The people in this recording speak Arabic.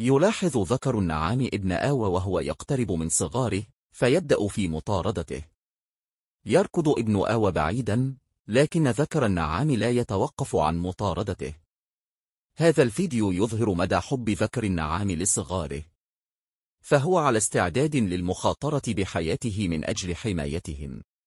يلاحظ ذكر النعام ابن آوى وهو يقترب من صغاره فيبدأ في مطاردته يركض ابن آوى بعيدا لكن ذكر النعام لا يتوقف عن مطاردته هذا الفيديو يظهر مدى حب ذكر النعام لصغاره فهو على استعداد للمخاطرة بحياته من أجل حمايتهم